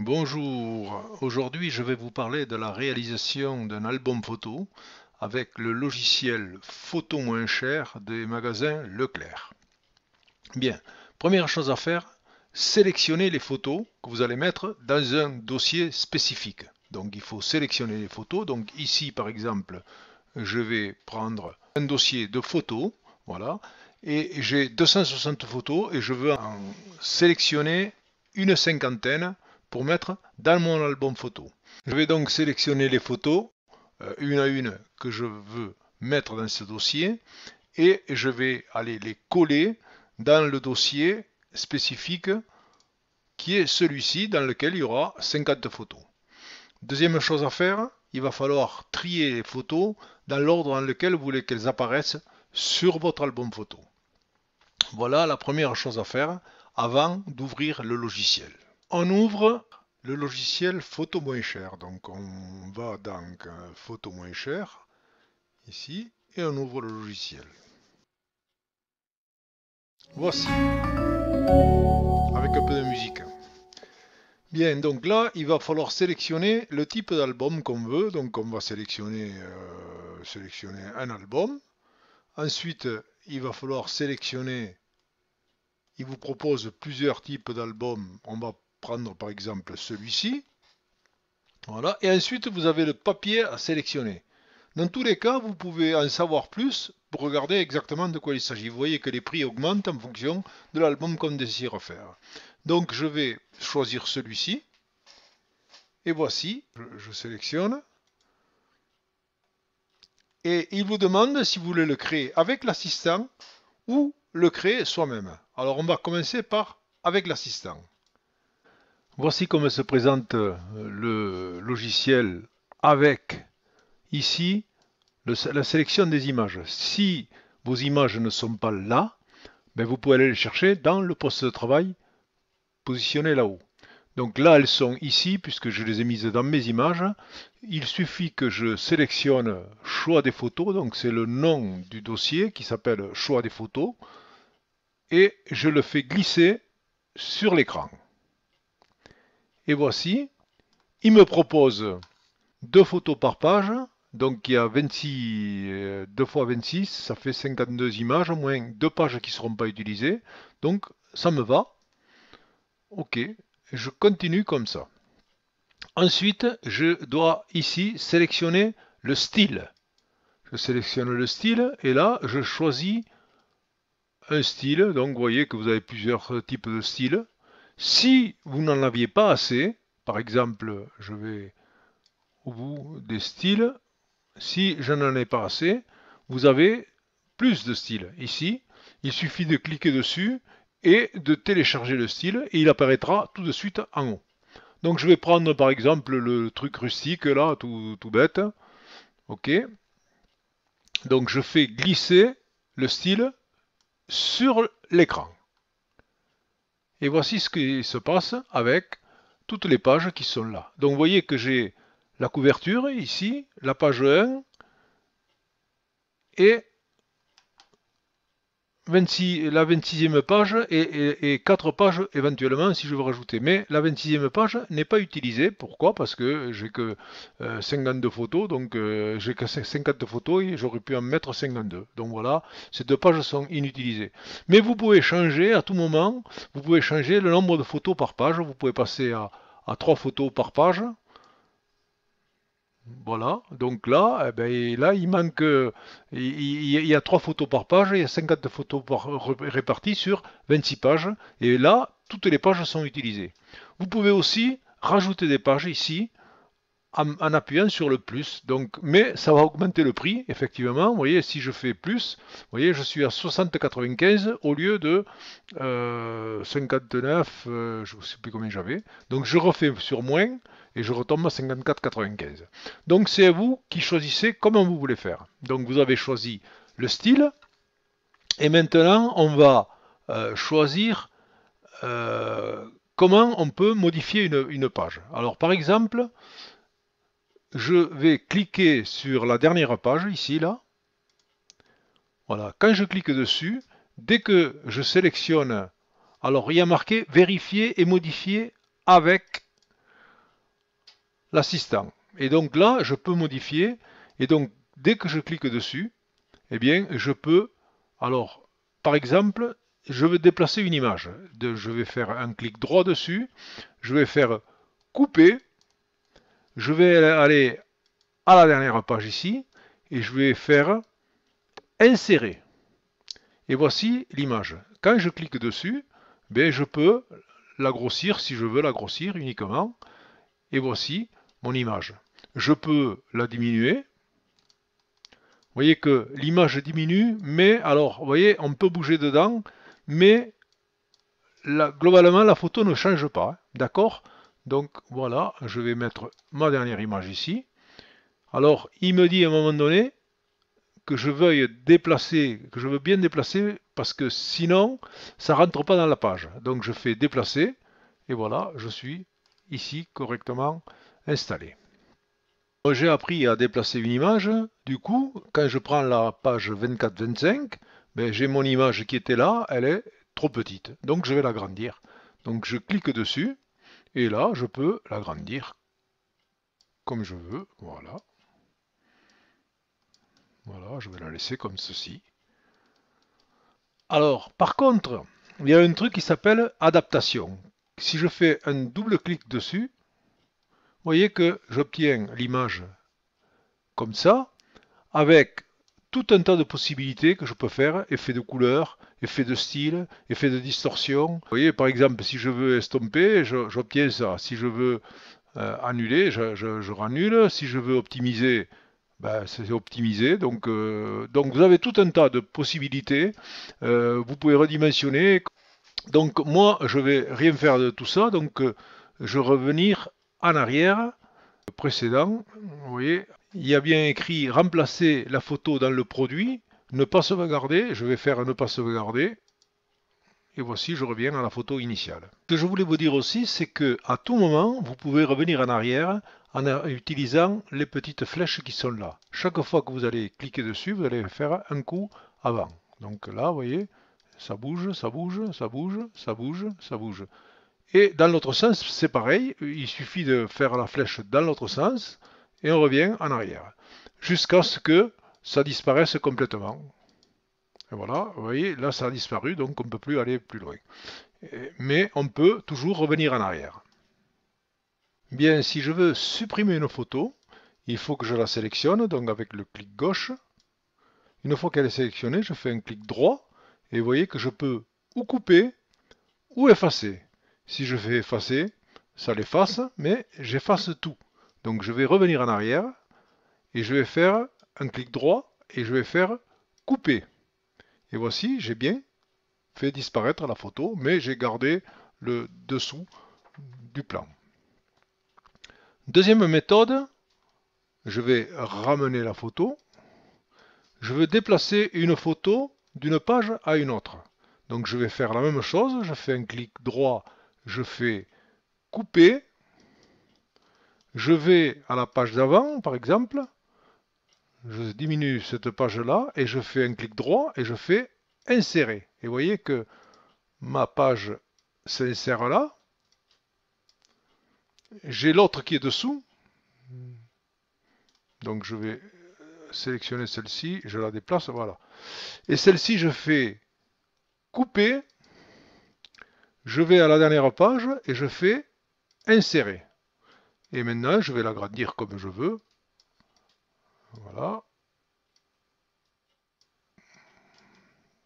Bonjour, aujourd'hui je vais vous parler de la réalisation d'un album photo avec le logiciel Photo moins cher des magasins Leclerc. Bien, première chose à faire, sélectionnez les photos que vous allez mettre dans un dossier spécifique. Donc il faut sélectionner les photos. Donc ici par exemple, je vais prendre un dossier de photos, voilà, et j'ai 260 photos et je veux en sélectionner une cinquantaine pour mettre dans mon album photo. Je vais donc sélectionner les photos, euh, une à une, que je veux mettre dans ce dossier, et je vais aller les coller dans le dossier spécifique qui est celui-ci dans lequel il y aura 50 photos. Deuxième chose à faire, il va falloir trier les photos dans l'ordre dans lequel vous voulez qu'elles apparaissent sur votre album photo. Voilà la première chose à faire avant d'ouvrir le logiciel on ouvre le logiciel photo moins cher. Donc on va dans euh, photo moins cher, ici, et on ouvre le logiciel. Voici, avec un peu de musique. Bien, donc là, il va falloir sélectionner le type d'album qu'on veut. Donc on va sélectionner, euh, sélectionner un album. Ensuite, il va falloir sélectionner, il vous propose plusieurs types d'albums. On va prendre par exemple celui-ci. Voilà. Et ensuite, vous avez le papier à sélectionner. Dans tous les cas, vous pouvez en savoir plus pour regarder exactement de quoi il s'agit. Vous voyez que les prix augmentent en fonction de l'album qu'on désire faire. Donc je vais choisir celui-ci. Et voici, je, sélectionne. Et il vous demande si vous voulez le créer avec l'assistant ou le créer soi-même. Alors on va commencer par avec l'assistant. Voici comment se présente euh, le logiciel avec ici la sélection des images. Si vos images ne sont pas là, ben vous pouvez aller les chercher dans le poste de travail positionné là-haut. Donc là, elles sont ici, puisque je les ai mises dans mes images. Il suffit que je sélectionne « Choix des photos », donc c'est le nom du dossier qui s'appelle « Choix des photos », et je le fais glisser sur l'écran. Et voici, il me propose deux photos par page, donc il y a 26, 2 euh, fois 26, ça fait 52 images, au moins deux pages qui ne seront pas utilisées. Donc ça me va. OK, je continue comme ça. Ensuite, je dois ici sélectionner le style. Je sélectionne le style et là, je choisis un style. Donc vous voyez que vous avez plusieurs types de styles. Si vous n'en aviez pas assez, par exemple, je vais au bout des styles, si je n'en ai pas assez, vous avez plus de styles. Ici, il suffit de cliquer dessus et de télécharger le style et il apparaîtra tout de suite en haut. Donc je vais prendre par exemple le truc rustique là, tout, tout bête. Ok. Donc je fais glisser le style sur l'écran. Et voici ce qui se passe avec toutes les pages qui sont là. Donc vous voyez que j'ai la couverture ici, la page 1 et la 26e page et, 4 pages éventuellement si je veux rajouter. Mais la 26e page n'est pas utilisée. Pourquoi Parce que j'ai que 52 euh, photos, donc euh, j'ai que 50 photos et j'aurais pu en mettre 52. Donc voilà, ces deux pages sont inutilisées. Mais vous pouvez changer à tout moment, vous pouvez changer le nombre de photos par page. Vous pouvez passer à, à 3 photos par page, voilà, donc là, eh ben, là il manque, il, y a trois photos par page, il y a 50 photos réparties sur 26 pages, et là, toutes les pages sont utilisées. Vous pouvez aussi rajouter des pages ici, en, appuyant sur le plus. Donc, mais ça va augmenter le prix, effectivement. Vous voyez, si je fais plus, vous voyez, je suis à 60,95 au lieu de 59, euh, euh, je ne sais plus combien j'avais. Donc je refais sur moins et je retombe à 54,95. Donc c'est à vous qui choisissez comment vous voulez faire. Donc vous avez choisi le style. Et maintenant, on va euh, choisir comment on peut modifier une page. Alors par exemple, je vais cliquer sur la dernière page, ici, là. Voilà, quand je clique dessus, dès que je sélectionne, alors il y a marqué « Vérifier et modifier avec l'assistant ». Et donc là, je peux modifier. Et donc, dès que je clique dessus, eh bien, je peux... Alors, par exemple, je veux déplacer une image. je vais faire un clic droit dessus. Je vais faire « Couper » je vais aller à la dernière page ici et je vais faire insérer. Et voici l'image. Quand je clique dessus, ben, je peux la grossir si je veux la grossir uniquement. Et voici mon image. Je peux la diminuer. Vous voyez que l'image diminue, mais alors, vous voyez, on peut bouger dedans, mais globalement, la photo ne change pas. Hein. D'accord donc voilà, je vais mettre ma dernière image ici. Alors, il me dit à un moment donné que je veuille déplacer, que je veux bien déplacer parce que sinon, ça rentre pas dans la page. Donc je fais déplacer et voilà, je suis ici correctement installé. J'ai appris à déplacer une image. Du coup, quand je prends la page 24-25, ben, j'ai mon image qui était là, elle est trop petite. Donc je vais l'agrandir. Donc je clique dessus et là, je peux l'agrandir comme je veux. Voilà. Voilà, je vais la laisser comme ceci. Alors, par contre, il y a un truc qui s'appelle adaptation. Si je fais un double clic dessus, vous voyez que j'obtiens l'image comme ça, avec tout un tas de possibilités que je peux faire, effet de couleur, effet de style, effet de distorsion. Vous voyez, par exemple, si je veux estomper, j'obtiens ça. Si je veux euh, annuler, je, rannule. Si je veux optimiser, ben, c'est optimisé. Donc, euh, donc vous avez tout un tas de possibilités. Euh, vous pouvez redimensionner. Donc moi, je vais rien faire de tout ça. Donc je vais revenir en arrière précédent. Vous voyez, il y a bien écrit remplacer la photo dans le produit, ne pas sauvegarder, je vais faire ne pas sauvegarder, et voici je reviens à la photo initiale. Ce que je voulais vous dire aussi, c'est que à tout moment, vous pouvez revenir en arrière en utilisant les petites flèches qui sont là. Chaque fois que vous allez cliquer dessus, vous allez faire un coup avant. Donc là, vous voyez, ça bouge, ça bouge, ça bouge, ça bouge, ça bouge. Et dans l'autre sens, c'est pareil, il suffit de faire la flèche dans l'autre sens, et on revient en arrière jusqu'à ce que ça disparaisse complètement. Et voilà, vous voyez, là ça a disparu, donc on ne peut plus aller plus loin. Mais on peut toujours revenir en arrière. Bien, si je veux supprimer une photo, il faut que je la sélectionne, donc avec le clic gauche. Une fois qu'elle est sélectionnée, je fais un clic droit, et vous voyez que je peux ou couper, ou effacer. Si je fais effacer, ça l'efface, mais j'efface tout. Donc je vais revenir en arrière et je vais faire un clic droit et je vais faire couper. Et voici, j'ai bien fait disparaître la photo, mais j'ai gardé le dessous du plan. Deuxième méthode, je vais ramener la photo. Je veux déplacer une photo d'une page à une autre. Donc je vais faire la même chose, je fais un clic droit, je fais couper, je vais à la page d'avant, par exemple, je diminue cette page-là, et je fais un clic droit, et je fais insérer. Et vous voyez que ma page s'insère là. J'ai l'autre qui est dessous. Donc je vais sélectionner celle-ci, je la déplace, voilà. Et celle-ci, je fais couper, je vais à la dernière page et je fais insérer. Et maintenant, je vais l'agrandir comme je veux. Voilà.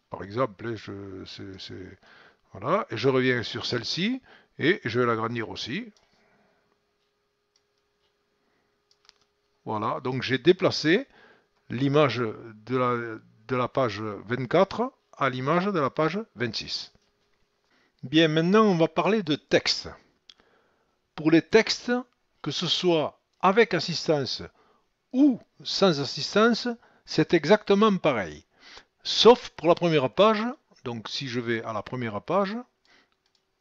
Par exemple, hein, je, voilà. et je reviens sur celle-ci et je vais l'agrandir aussi. Voilà, donc j'ai déplacé l'image de la, de la page 24 à l'image de la page 26. Bien, maintenant on va parler de texte. Pour les textes, que ce soit avec assistance ou sans assistance, c'est exactement pareil. Sauf pour la première page, donc si je vais à la première page,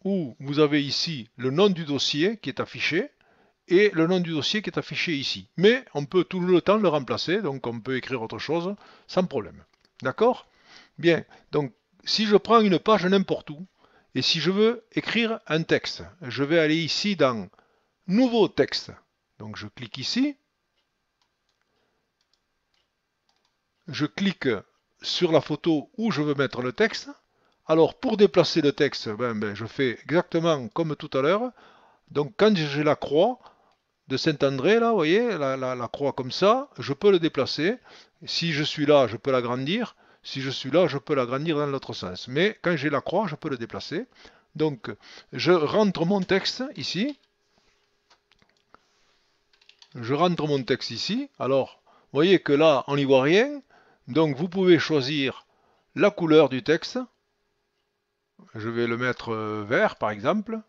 où vous avez ici le nom du dossier qui est affiché, et le nom du dossier qui est affiché ici. Mais on peut tout le temps le remplacer, donc on peut écrire autre chose sans problème. D'accord Bien, donc si je prends une page n'importe où, et si je veux écrire un texte, je vais aller ici dans nouveau texte. Donc je clique ici. Je clique sur la photo où je veux mettre le texte. Alors pour déplacer le texte, ben, ben, je fais exactement comme tout à l'heure. Donc quand j'ai la croix de Saint-André, là, vous voyez, la, la, la, croix comme ça, je peux le déplacer. Si je suis là, je peux l'agrandir. Si je suis là, je peux l'agrandir dans l'autre sens. Mais quand j'ai la croix, je peux le déplacer. Donc je rentre mon texte ici je rentre mon texte ici. Alors, vous voyez que là, on n'y voit rien. Donc, vous pouvez choisir la couleur du texte. Je vais le mettre euh, vert, par exemple.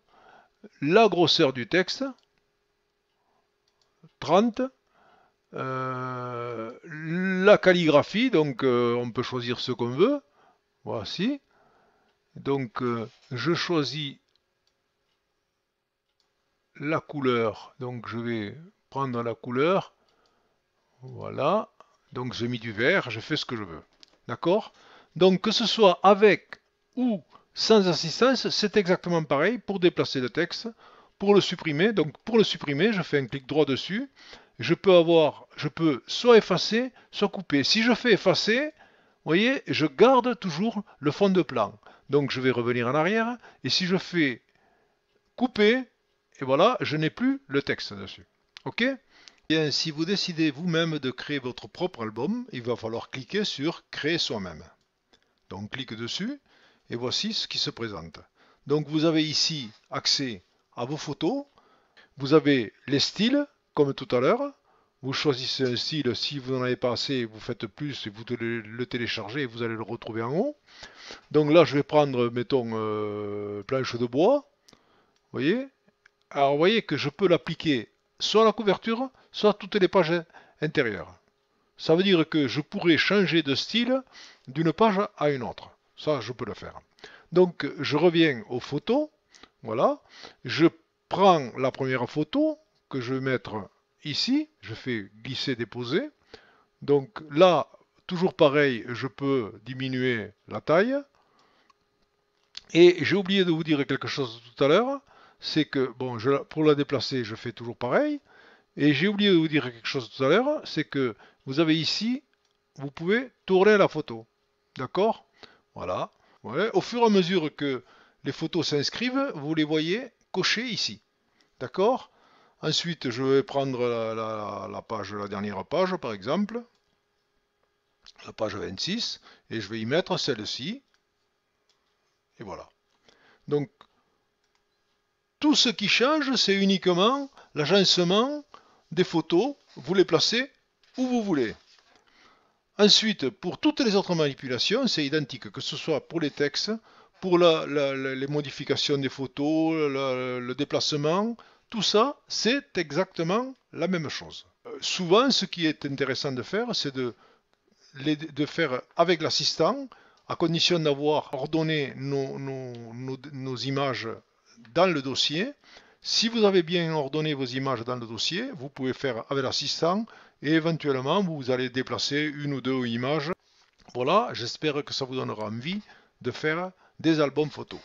La grosseur du texte. 30. Euh, la calligraphie, donc euh, on peut choisir ce qu'on veut. Voici. Donc je choisis la couleur. Donc je vais prendre la couleur. Voilà. Donc j'ai mis du vert, je fais ce que je veux. D'accord Donc que ce soit avec ou sans assistance, c'est exactement pareil pour déplacer le texte, pour le supprimer. Donc pour le supprimer, je fais un clic droit dessus. Je peux avoir, je peux soit effacer, soit couper. Si je fais effacer, vous voyez, je garde toujours le fond de plan. Donc je vais revenir en arrière. Et si je fais couper, et voilà, je n'ai plus le texte dessus. Ok Bien, si vous décidez vous-même de créer votre propre album, il va falloir cliquer sur Créer soi-même. Donc clique dessus et voici ce qui se présente. Donc vous avez ici accès à vos photos, vous avez les styles comme tout à l'heure, vous choisissez un style, si vous n'en avez pas assez, vous faites plus et vous le téléchargez et vous allez le retrouver en haut. Donc là je vais prendre, mettons, euh, planche de bois, vous voyez, alors vous voyez que je peux l'appliquer soit la couverture, soit toutes les pages intérieures. Ça veut dire que je pourrais changer de style d'une page à une autre. Ça, je peux le faire. Donc, je reviens aux photos. Voilà. Je prends la première photo que je vais mettre ici. Je fais glisser, déposer. Donc là, toujours pareil, je peux diminuer la taille. Et j'ai oublié de vous dire quelque chose tout à l'heure c'est que, bon, je, pour la déplacer, je fais toujours pareil. Et j'ai oublié de vous dire quelque chose tout à l'heure, c'est que vous avez ici, vous pouvez tourner la photo. D'accord Voilà. Au fur et à mesure que les photos s'inscrivent, vous les voyez cochées ici. D'accord Ensuite, je vais prendre la, la, la, page, la dernière page, par exemple, la page 26, et je vais y mettre celle-ci. Et voilà. Donc, tout ce qui change, c'est uniquement l'agencement des photos. Vous les placez où vous voulez. Ensuite, pour toutes les autres manipulations, c'est identique, que ce soit pour les textes, pour les modifications des photos, le déplacement, tout ça, c'est exactement la même chose. Euh, souvent, ce qui est intéressant de faire, c'est de, faire avec l'assistant, à condition d'avoir ordonné nos images dans le dossier. Si vous avez bien ordonné vos images dans le dossier, vous pouvez faire avec l'assistant et éventuellement vous allez déplacer une ou deux images. Voilà, j'espère que ça vous donnera envie de faire des albums photos.